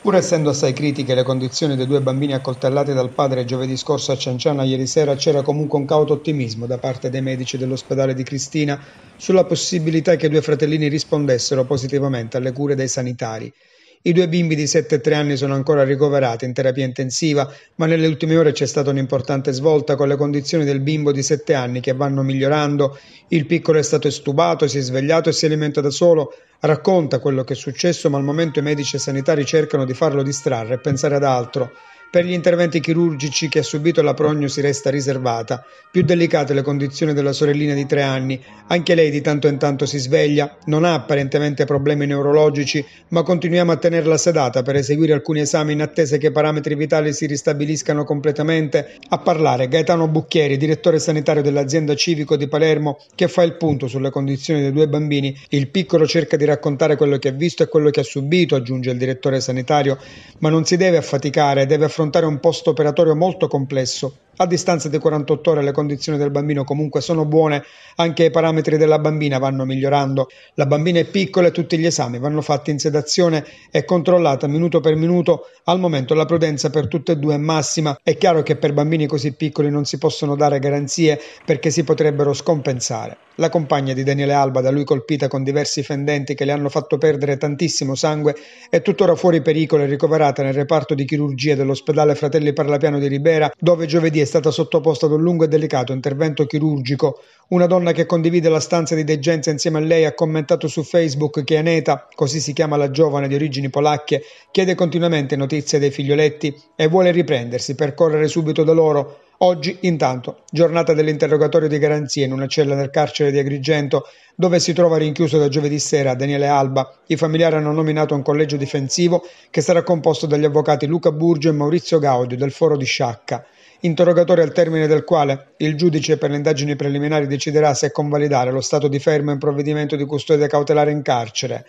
Pur essendo assai critiche le condizioni dei due bambini accoltellati dal padre giovedì scorso a Cianciana ieri sera, c'era comunque un cauto ottimismo da parte dei medici dell'ospedale di Cristina sulla possibilità che i due fratellini rispondessero positivamente alle cure dei sanitari. I due bimbi di 7 e 3 anni sono ancora ricoverati in terapia intensiva, ma nelle ultime ore c'è stata un'importante svolta con le condizioni del bimbo di 7 anni che vanno migliorando. Il piccolo è stato estubato, si è svegliato e si alimenta da solo. Racconta quello che è successo, ma al momento i medici e sanitari cercano di farlo distrarre e pensare ad altro. Per gli interventi chirurgici che ha subito la prognosi resta riservata. Più delicate le condizioni della sorellina di tre anni. Anche lei di tanto in tanto si sveglia, non ha apparentemente problemi neurologici, ma continuiamo a tenerla sedata per eseguire alcuni esami in attesa che i parametri vitali si ristabiliscano completamente. A parlare Gaetano Bucchieri, direttore sanitario dell'azienda civico di Palermo, che fa il punto sulle condizioni dei due bambini. Il piccolo cerca di raccontare quello che ha visto e quello che ha subito, aggiunge il direttore sanitario, ma non si deve affaticare, deve affaticare affrontare un post-operatorio molto complesso a distanza di 48 ore le condizioni del bambino comunque sono buone, anche i parametri della bambina vanno migliorando. La bambina è piccola e tutti gli esami vanno fatti in sedazione e controllata minuto per minuto. Al momento la prudenza per tutte e due è massima. È chiaro che per bambini così piccoli non si possono dare garanzie perché si potrebbero scompensare. La compagna di Daniele Alba, da lui colpita con diversi fendenti che le hanno fatto perdere tantissimo sangue, è tuttora fuori pericolo e ricoverata nel reparto di chirurgia dell'ospedale Fratelli Parlapiano di Ribera, dove giovedì è stata sottoposta ad un lungo e delicato intervento chirurgico. Una donna che condivide la stanza di degenza insieme a lei ha commentato su Facebook che Aneta, così si chiama la giovane di origini polacche, chiede continuamente notizie dei figlioletti e vuole riprendersi per correre subito da loro. Oggi, intanto, giornata dell'interrogatorio di garanzia in una cella nel carcere di Agrigento, dove si trova rinchiuso da giovedì sera Daniele Alba. I familiari hanno nominato un collegio difensivo che sarà composto dagli avvocati Luca Burgio e Maurizio Gaudio del Foro di Sciacca interrogatorio al termine del quale il giudice per le indagini preliminari deciderà se convalidare lo stato di fermo in provvedimento di custodia cautelare in carcere.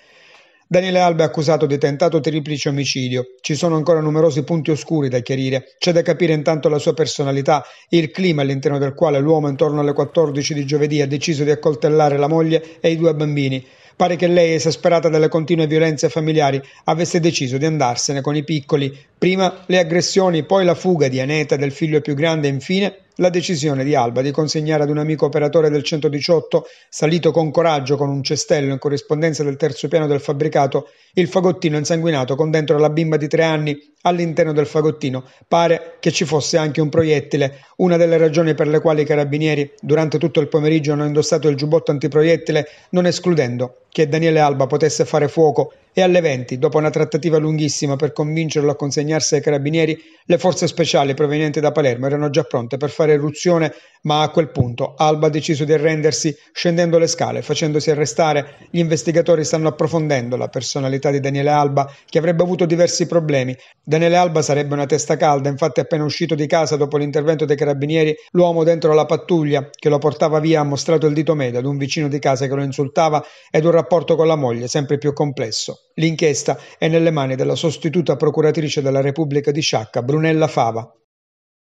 Daniele Alba è accusato di tentato triplice omicidio. Ci sono ancora numerosi punti oscuri da chiarire. C'è da capire intanto la sua personalità il clima all'interno del quale l'uomo intorno alle 14 di giovedì ha deciso di accoltellare la moglie e i due bambini. Pare che lei, esasperata dalle continue violenze familiari, avesse deciso di andarsene con i piccoli. Prima le aggressioni, poi la fuga di Aneta, del figlio più grande, e infine la decisione di Alba di consegnare ad un amico operatore del 118, salito con coraggio con un cestello in corrispondenza del terzo piano del fabbricato, il fagottino insanguinato con dentro la bimba di tre anni all'interno del fagottino. Pare che ci fosse anche un proiettile, una delle ragioni per le quali i carabinieri durante tutto il pomeriggio hanno indossato il giubbotto antiproiettile, non escludendo che Daniele Alba potesse fare fuoco e alle 20, dopo una trattativa lunghissima per convincerlo a consegnarsi ai carabinieri, le forze speciali provenienti da Palermo erano già pronte per fare irruzione, ma a quel punto Alba ha deciso di arrendersi scendendo le scale, facendosi arrestare. Gli investigatori stanno approfondendo la personalità di Daniele Alba, che avrebbe avuto diversi problemi. Daniele Alba sarebbe una testa calda, infatti appena uscito di casa dopo l'intervento dei carabinieri, l'uomo dentro la pattuglia che lo portava via ha mostrato il dito medio ad un vicino di casa che lo insultava ed un rapporto con la moglie sempre più complesso. L'inchiesta è nelle mani della sostituta procuratrice della Repubblica di Sciacca Brunella Fava.